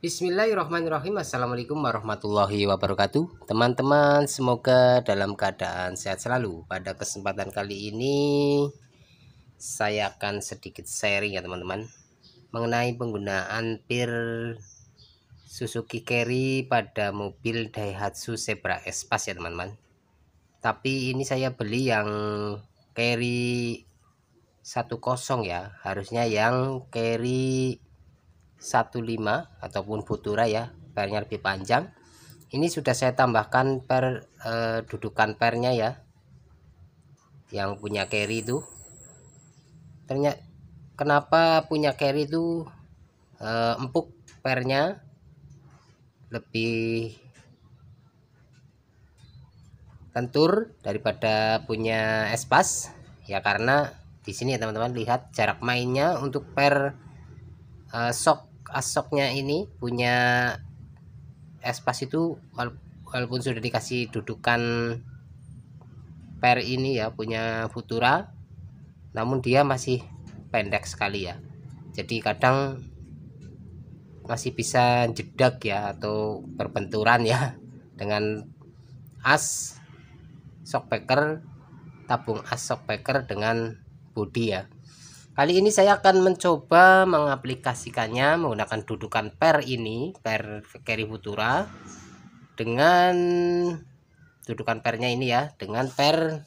Bismillahirrahmanirrahim Assalamualaikum warahmatullahi wabarakatuh Teman-teman semoga dalam keadaan sehat selalu Pada kesempatan kali ini Saya akan sedikit sharing ya teman-teman Mengenai penggunaan pir Suzuki Carry pada mobil Daihatsu Zebra Espace ya teman-teman Tapi ini saya beli yang Carry 10 ya Harusnya yang Carry 15 ataupun Futura ya pernya lebih panjang ini sudah saya tambahkan per eh, dudukan pernya ya yang punya carry itu ternyata kenapa punya carry itu eh, empuk pernya lebih kentur daripada punya espas ya karena di sini ya teman-teman lihat jarak mainnya untuk per uh, eh, sok asoknya ini punya espas itu walaupun sudah dikasih dudukan per ini ya punya futura namun dia masih pendek sekali ya jadi kadang masih bisa jedak ya atau berbenturan ya dengan as shockbreaker tabung as shockbreaker dengan bodi ya Kali ini saya akan mencoba mengaplikasikannya menggunakan dudukan per ini, per carry futura dengan dudukan pernya ini ya, dengan per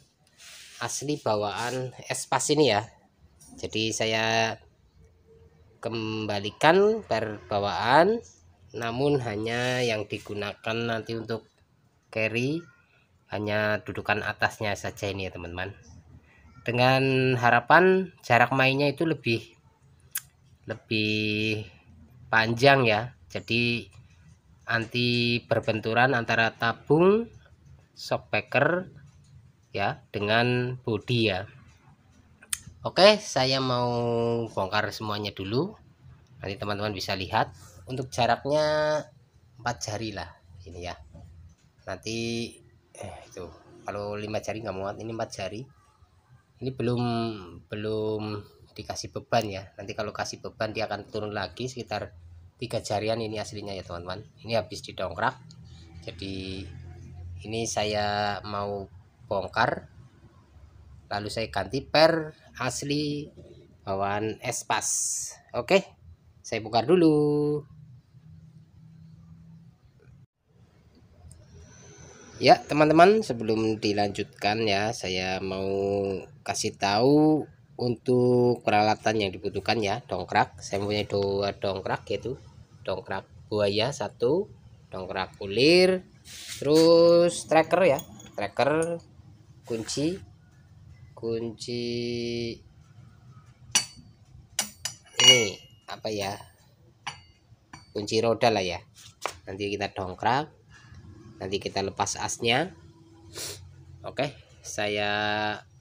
asli bawaan espas ini ya. Jadi saya kembalikan per bawaan namun hanya yang digunakan nanti untuk carry hanya dudukan atasnya saja ini ya teman-teman dengan harapan jarak mainnya itu lebih lebih panjang ya jadi anti berbenturan antara tabung shockbreaker ya dengan bodi ya Oke saya mau bongkar semuanya dulu nanti teman-teman bisa lihat untuk jaraknya empat jari lah ini ya nanti eh itu kalau lima jari nggak muat ini empat jari ini belum belum dikasih beban ya nanti kalau kasih beban dia akan turun lagi sekitar tiga jarian ini aslinya ya teman-teman ini habis didongkrak jadi ini saya mau bongkar lalu saya ganti per asli bawaan espas oke saya bongkar dulu ya teman-teman sebelum dilanjutkan ya saya mau kasih tahu untuk peralatan yang dibutuhkan ya dongkrak saya punya dua dongkrak yaitu dongkrak buaya satu dongkrak ulir terus tracker ya tracker kunci kunci ini apa ya kunci roda lah ya nanti kita dongkrak nanti kita lepas asnya oke saya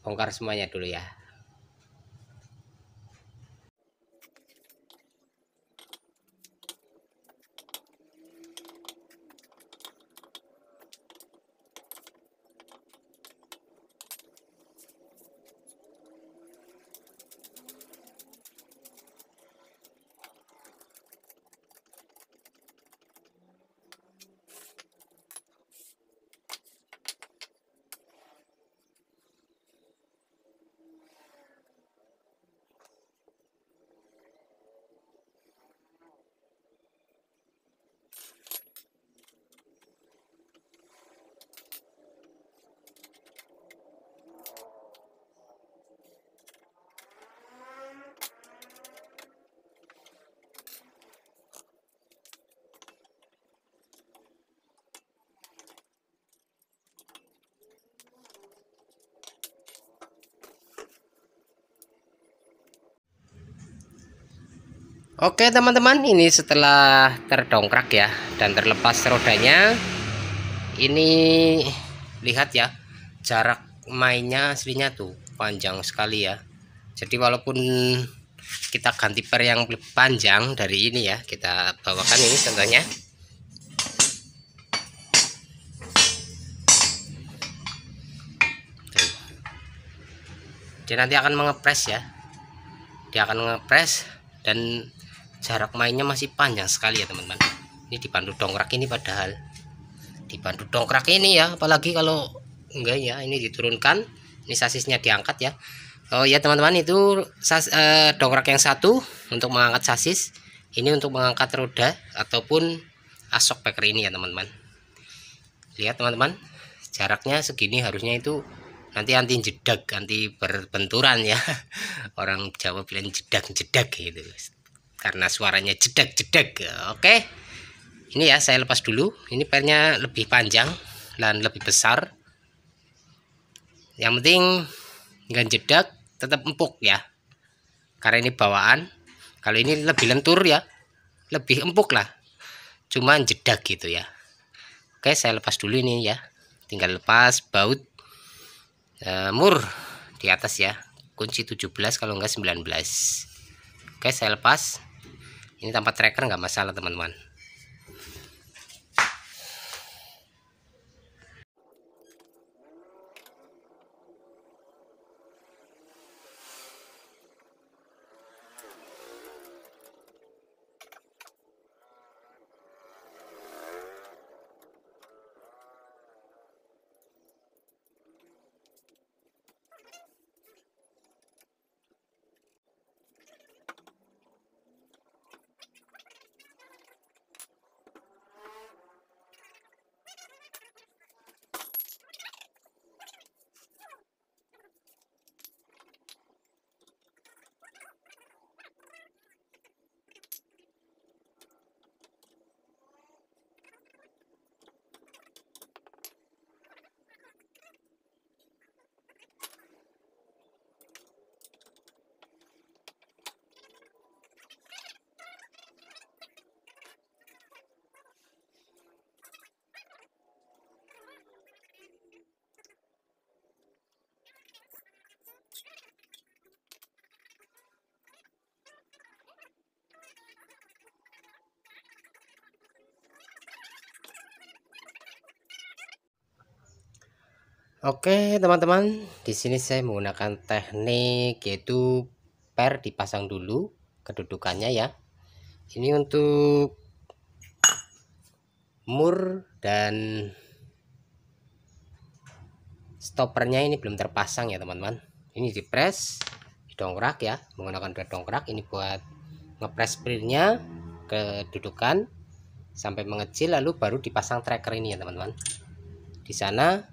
bongkar semuanya dulu ya Oke teman-teman ini setelah terdongkrak ya dan terlepas rodanya ini lihat ya jarak mainnya aslinya tuh panjang sekali ya jadi walaupun kita ganti per yang panjang dari ini ya kita bawakan ini contohnya Dan dia nanti akan mengepres ya dia akan mengepres dan jarak mainnya masih panjang sekali ya teman-teman ini dibantu dongkrak ini padahal dibantu dongkrak ini ya apalagi kalau enggak ya ini diturunkan ini sasisnya diangkat ya Oh ya teman-teman itu sas, eh, dongkrak yang satu untuk mengangkat sasis ini untuk mengangkat roda ataupun asok packer ini ya teman-teman lihat teman-teman jaraknya segini harusnya itu nanti anti jedak anti berbenturan ya orang Jawa bilang jedak jedak gitu karena suaranya jedek-jedek ya, oke ini ya saya lepas dulu ini pernya lebih panjang dan lebih besar yang penting nggak jedek tetap empuk ya karena ini bawaan kalau ini lebih lentur ya lebih empuk lah cuman jedek gitu ya oke saya lepas dulu ini ya tinggal lepas baut e, mur di atas ya kunci 17 kalau enggak 19 oke saya lepas ini tanpa tracker nggak masalah teman-teman Oke teman-teman, di sini saya menggunakan teknik yaitu per dipasang dulu kedudukannya ya. Ini untuk mur dan stoppernya ini belum terpasang ya teman-teman. Ini di press, dongkrak ya, menggunakan dua dongkrak. Ini buat ngepres printnya kedudukan sampai mengecil lalu baru dipasang tracker ini ya teman-teman. Di sana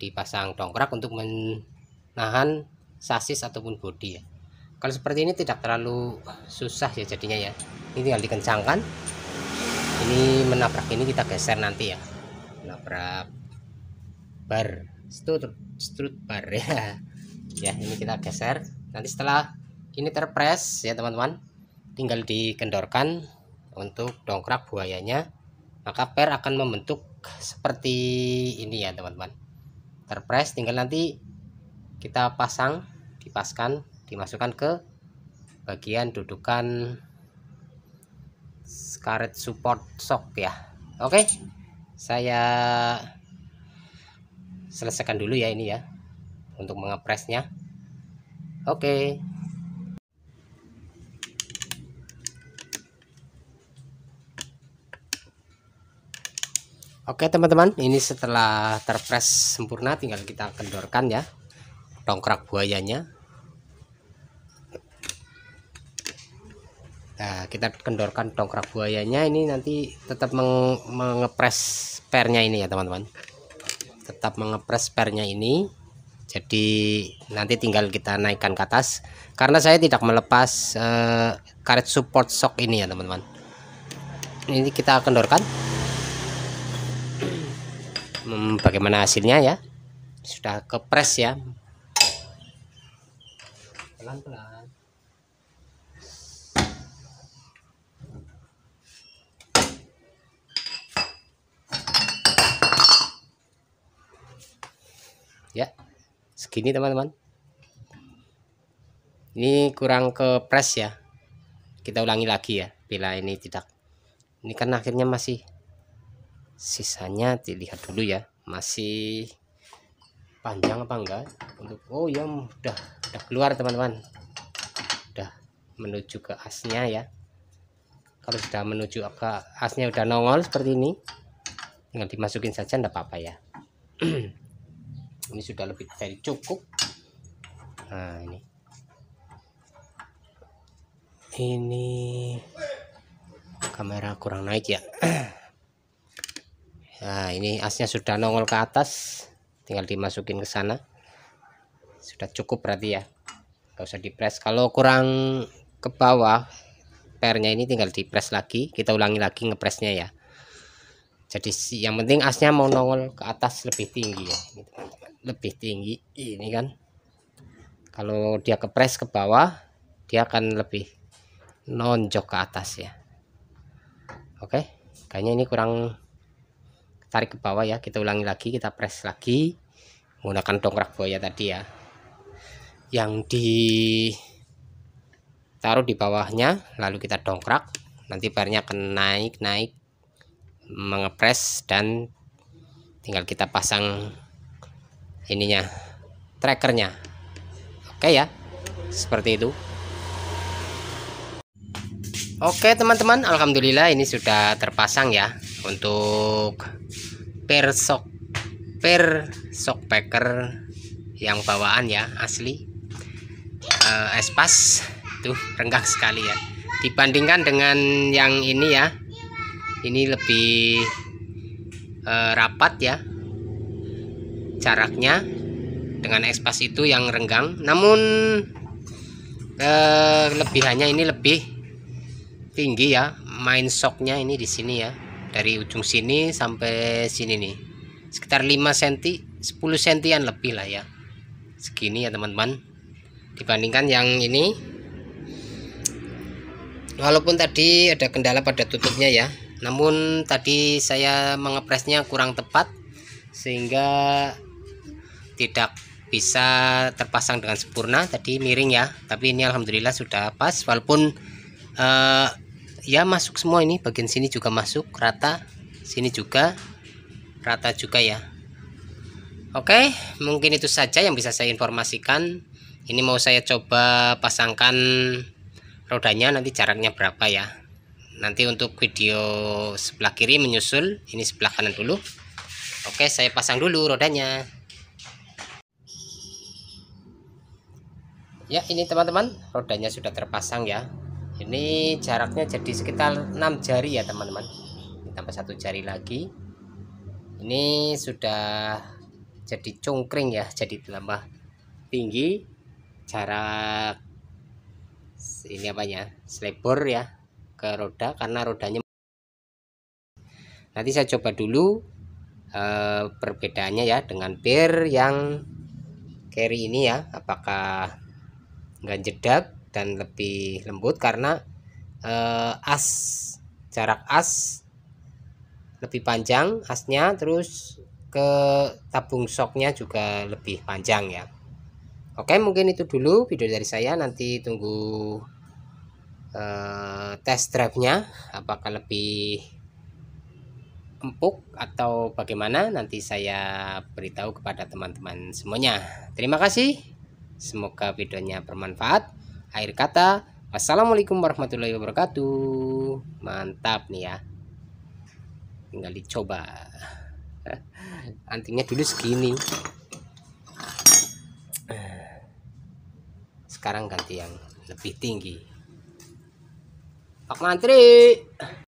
dipasang dongkrak untuk menahan sasis ataupun bodi ya kalau seperti ini tidak terlalu susah ya jadinya ya ini tinggal dikencangkan ini menabrak ini kita geser nanti ya menabrak bar strut strut bar ya ya ini kita geser nanti setelah ini terpres ya teman-teman tinggal dikendorkan untuk dongkrak buayanya maka per akan membentuk seperti ini ya teman-teman terpres tinggal nanti kita pasang dipaskan dimasukkan ke bagian dudukan karet support shock ya oke saya selesaikan dulu ya ini ya untuk mengepresnya oke Oke teman-teman ini setelah terpres sempurna tinggal kita kendorkan ya tongkrak buayanya Nah, kita kendorkan tongkrak buayanya ini nanti tetap meng mengepres pernya ini ya teman-teman tetap mengepres pernya ini jadi nanti tinggal kita naikkan ke atas karena saya tidak melepas uh, karet support shock ini ya teman-teman ini kita kendorkan hmm, bagaimana hasilnya ya sudah kepres ya pelan-pelan ya segini teman-teman ini kurang ke press ya kita ulangi lagi ya bila ini tidak ini kan akhirnya masih sisanya dilihat dulu ya masih panjang apa enggak untuk oh ya udah udah keluar teman-teman udah menuju ke asnya ya kalau sudah menuju ke asnya udah nongol seperti ini tinggal dimasukin saja enggak apa-apa ya ini sudah lebih dari cukup nah ini ini kamera kurang naik ya Nah, ini asnya sudah nongol ke atas, tinggal dimasukin ke sana. Sudah cukup berarti ya. Enggak usah dipres. Kalau kurang ke bawah, pernya ini tinggal dipres lagi. Kita ulangi lagi ngepresnya ya. Jadi yang penting asnya mau nongol ke atas lebih tinggi ya, lebih tinggi ini kan. Kalau dia kepres ke bawah, dia akan lebih nonjok ke atas ya. Oke, kayaknya ini kurang tarik ke bawah ya kita ulangi lagi kita press lagi menggunakan dongkrak buaya tadi ya yang di taruh di bawahnya lalu kita dongkrak nanti barnya akan naik naik mengepres dan tinggal kita pasang ininya trackernya oke ya seperti itu Oke teman-teman Alhamdulillah ini sudah terpasang ya untuk per sok per sok packer yang bawaan ya asli uh, eh, espas tuh renggang sekali ya dibandingkan dengan yang ini ya ini lebih uh, rapat ya jaraknya dengan espas itu yang renggang namun uh, eh, lebihannya ini lebih tinggi ya main soknya ini di sini ya dari ujung sini sampai sini nih sekitar 5 cm 10 cm lebih lah ya segini ya teman-teman dibandingkan yang ini walaupun tadi ada kendala pada tutupnya ya namun tadi saya mengepresnya kurang tepat sehingga tidak bisa terpasang dengan sempurna tadi miring ya tapi ini alhamdulillah sudah pas walaupun eh, ya masuk semua ini bagian sini juga masuk rata sini juga rata juga ya Oke mungkin itu saja yang bisa saya informasikan ini mau saya coba pasangkan rodanya nanti jaraknya berapa ya nanti untuk video sebelah kiri menyusul ini sebelah kanan dulu Oke saya pasang dulu rodanya ya ini teman-teman rodanya sudah terpasang ya ini jaraknya jadi sekitar 6 jari ya teman-teman tambah satu jari lagi ini sudah jadi cungkring ya jadi tambah tinggi jarak ini apanya selebor ya ke roda karena rodanya nanti saya coba dulu eh, perbedaannya ya dengan bir yang carry ini ya apakah enggak jedak dan lebih lembut karena uh, as jarak as lebih panjang asnya terus ke tabung soknya juga lebih panjang ya Oke mungkin itu dulu video dari saya nanti tunggu uh, test drive nya apakah lebih empuk atau bagaimana nanti saya beritahu kepada teman-teman semuanya terima kasih semoga videonya bermanfaat Akhir kata, Wassalamualaikum warahmatullahi wabarakatuh. Mantap nih ya. Tinggal dicoba. Antingnya dulu segini. Sekarang ganti yang lebih tinggi. Pak Mantri.